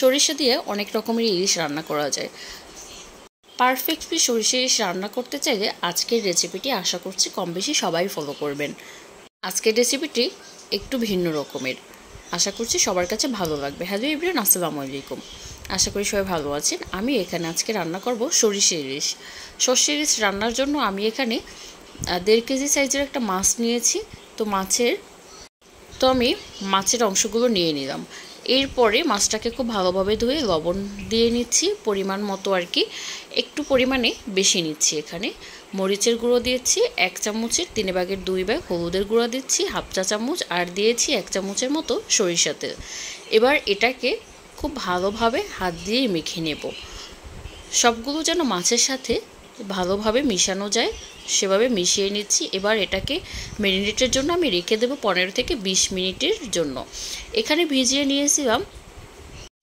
সরিষা দিয়ে অনেক রকমের ইলিশ রান্না করা যায় পারফেক্টলি সরিষা ইলিশ রান্না করতে চাইলে আজকের রেসিপিটি আশা করছি কম বেশি সবাই ফলো করবেন আজকের রেসিপিটি একটু ভিন্ন রকমের আশা করছি সবার কাছে ভালো লাগবে হ্যালো ইব্রিয়ান আসসালামু আলাইকুম আশা করি সবাই ভালো আছেন আমি এখানে আজকে রান্না করব সরিষা ইলিশ সর্ষে ইলিশ রান্নার জন্য আমি এখানে দেড় কেজি সাইজের একটা মাছ নিয়েছি তো মাছের তো আমি মাছের অংশগুলো নিয়ে নিলাম এরপরে মাছটাকে খুব ভালোভাবে ধুয়ে লবণ দিয়ে নিচ্ছি পরিমাণ মতো আর কি একটু পরিমাণে বেশি নিচ্ছি এখানে মরিচের গুঁড়ো দিয়েছি এক চামচের তিন ভাগের দুই ভাগ হলুদের গুঁড়ো দিচ্ছি হাফ চা চামচ আর দিয়েছি এক চামচের মতো সরিষা তেল এবার এটাকে খুব ভালোভাবে হাত দিয়ে মেখে নেব সবগুলো যেন মাছের সাথে ভালোভাবে মিশানো যায় সেভাবে মিশিয়ে নিচ্ছি এবার এটাকে মেরিনেটের জন্য আমি রেখে দেবো পনেরো থেকে ২০ মিনিটের জন্য এখানে ভিজিয়ে নিয়েছিলাম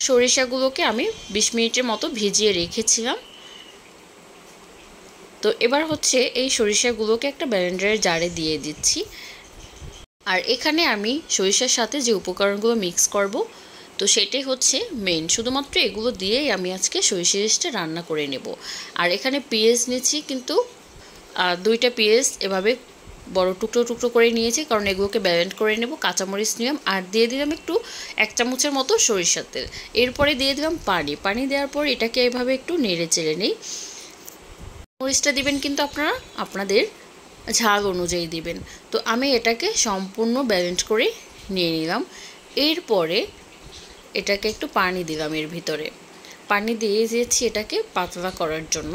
সরিষাগুলোকে আমি ২০ মিনিটের মতো ভিজিয়ে রেখেছিলাম তো এবার হচ্ছে এই সরিষাগুলোকে একটা ব্যান্ডারের জারে দিয়ে দিচ্ছি আর এখানে আমি সরিষার সাথে যে উপকরণগুলো মিক্স করব তো সেটাই হচ্ছে মেন শুধুমাত্র এগুলো দিয়েই আমি আজকে সরিষে রান্না করে নেব আর এখানে পেঁয়াজ নিয়েছি কিন্তু দুইটা পেঁয়াজ এভাবে বড় টুকরো টুকরো করে নিয়েছি কারণ এগুলোকে ব্যালেন্ট করে নেব কাঁচামরিচ নিলাম আর দিয়ে দিলাম একটু এক চামচের মতো সরিষার তেল এরপরে দিয়ে দিলাম পানি পানি দেওয়ার পর এটাকে এভাবে একটু নেড়ে চেড়ে নিই মরিচটা দিবেন কিন্তু আপনারা আপনাদের ঝাল অনুযায়ী দিবেন তো আমি এটাকে সম্পূর্ণ ব্যালেন্ট করে নিয়ে নিলাম এরপরে এটাকে একটু পানি দিলাম এর ভিতরে পানি দিয়ে দিয়েছি এটাকে পাতলা করার জন্য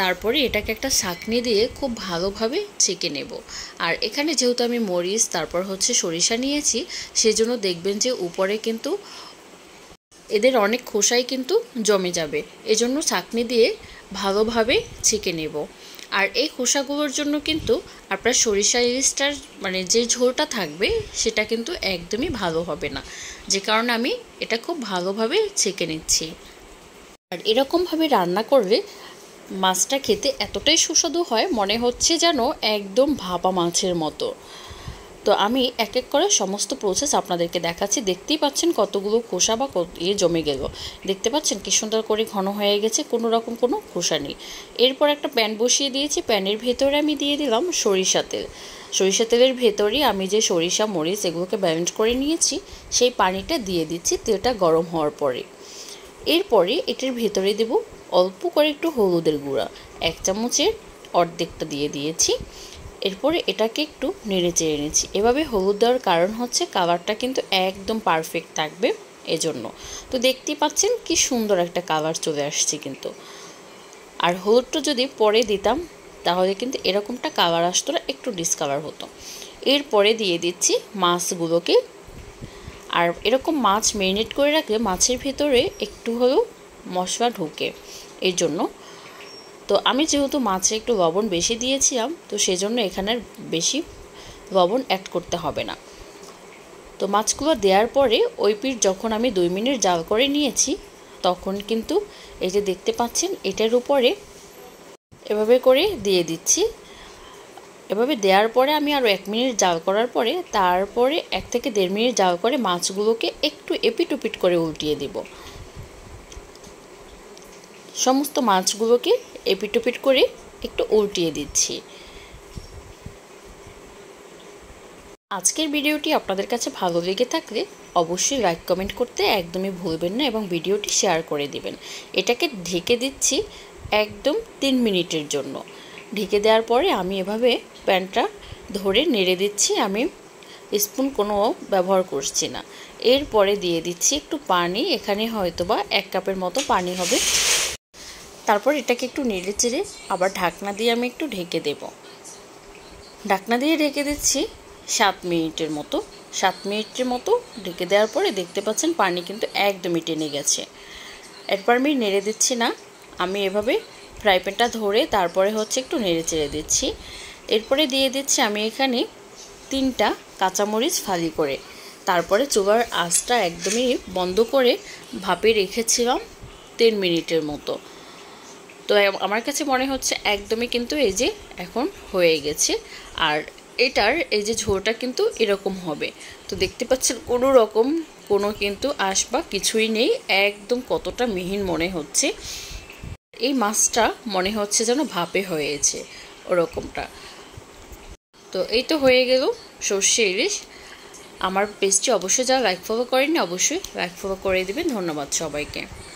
তারপরে এটাকে একটা শাঁকনি দিয়ে খুব ভালোভাবে ছেঁকে নেব আর এখানে যেহেতু আমি মরিচ তারপর হচ্ছে সরিষা নিয়েছি সেজন্য দেখবেন যে উপরে কিন্তু এদের অনেক খোসাই কিন্তু জমে যাবে এজন্য শাঁকনি দিয়ে ভালোভাবে ছেঁকে নেব আর এই খোসা খোসাগুলোর জন্য কিন্তু আপনার সরিষা ইলিশটার মানে যে ঝোলটা থাকবে সেটা কিন্তু একদমই ভালো হবে না যে কারণে আমি এটা খুব ভালোভাবে ছেঁকে নিচ্ছি আর এরকমভাবে রান্না করলে মাছটা খেতে এতটাই সুস্বাদু হয় মনে হচ্ছে যেন একদম ভাপা মাছের মতো তো আমি এক এক করে সমস্ত প্রসেস আপনাদেরকে দেখাচ্ছি দেখতেই পাচ্ছেন কতগুলো খোসা বা ইয়ে জমে গেল দেখতে পাচ্ছেন কি সুন্দর করে ঘন হয়ে গেছে কোনো রকম কোনো খোসা নেই এরপর একটা প্যান বসিয়ে দিয়েছি প্যানের ভেতরে আমি দিয়ে দিলাম সরিষা তেল সরিষা তেলের ভেতরই আমি যে সরিষা মরিচ এগুলোকে ব্যালেন্স করে নিয়েছি সেই পানিটা দিয়ে দিচ্ছি তেলটা গরম হওয়ার পরে এরপরে এটির ভেতরে দেব অল্প করে একটু হলুদের গুঁড়া এক চামচের অর্ধেকটা দিয়ে দিয়েছি এরপরে এটাকে একটু নেড়ে চেড়ে নিচ্ছি এভাবে হলুদ দেওয়ার কারণ হচ্ছে কালারটা কিন্তু একদম পারফেক্ট থাকবে এজন্য তো দেখতেই পাচ্ছেন কি সুন্দর একটা কালার চলে আসছে কিন্তু আর হলুদটা যদি পরে দিতাম তাহলে কিন্তু এরকমটা কালার আসতো না একটু ডিসকাভার হতো এরপরে দিয়ে দিচ্ছি মাছগুলোকে আর এরকম মাছ মেরিনেট করে রাখলে মাছের ভেতরে একটু হলেও মশলা ঢোকে এর জন্য তো আমি যেহেতু মাছে একটু লবণ বেশি দিয়েছিলাম তো সেজন্য এখানে বেশি লবণ অ্যাড করতে হবে না তো মাছগুলো দেওয়ার পরে ওই পিঠ যখন আমি দুই মিনিট জাল করে নিয়েছি তখন কিন্তু এই যে দেখতে পাচ্ছেন এটার উপরে এভাবে করে দিয়ে দিচ্ছি এভাবে দেওয়ার পরে আমি আরও এক মিনিট জাল করার পরে তারপরে এক থেকে দেড় মিনিট জাল করে মাছগুলোকে একটু এপিট উপিট করে উল্টিয়ে দিব সমস্ত মাছগুলোকে এপিটোপিট করে একটু উল্টিয়ে দিচ্ছি আজকের ভিডিওটি আপনাদের কাছে ভালো লেগে থাকলে অবশ্যই লাইক কমেন্ট করতে একদমই ভুলবেন না এবং ভিডিওটি শেয়ার করে দিবেন এটাকে ঢেকে দিচ্ছি একদম তিন মিনিটের জন্য ঢেকে দেওয়ার পরে আমি এভাবে প্যানটা ধরে নেড়ে দিচ্ছি আমি স্পুন কোনো ব্যবহার করছি না এরপরে দিয়ে দিচ্ছি একটু পানি এখানে হয়তো বা এক কাপের মতো পানি হবে তারপর এটাকে একটু নেড়ে চেড়ে আবার ঢাকনা দিয়ে আমি একটু ঢেকে দেব ঢাকনা দিয়ে ঢেকে দিচ্ছি সাত মিনিটের মতো সাত মিনিটের মতো ঢেকে দেওয়ার পরে দেখতে পাচ্ছেন পানি কিন্তু একদমই টেনে গেছে এরপর আমি নেড়ে দিচ্ছি না আমি এভাবে ফ্রাই প্যানটা ধরে তারপরে হচ্ছে একটু নেড়ে চেড়ে দিচ্ছি এরপরে দিয়ে দিচ্ছি আমি এখানে তিনটা কাঁচামরিচ ফালি করে তারপরে চুবার আঁচটা একদমই বন্ধ করে ভাপে রেখেছিলাম তিন মিনিটের মতো তো আমার কাছে মনে হচ্ছে একদমই কিন্তু এই যে এখন হয়ে গেছে আর এটার এই যে ঝোলটা কিন্তু এরকম হবে তো দেখতে পাচ্ছেন কোনো রকম কোনো কিন্তু আসবা বা কিছুই নেই একদম কতটা মিহিন মনে হচ্ছে এই মাছটা মনে হচ্ছে যেন ভাপে হয়েছে ওরকমটা তো এই তো হয়ে গেল সর্ষে ইলিশ আমার পেস্টটি অবশ্যই যারা লাইক ফলো করেননি অবশ্যই লাইক ফলো করে দেবেন ধন্যবাদ সবাইকে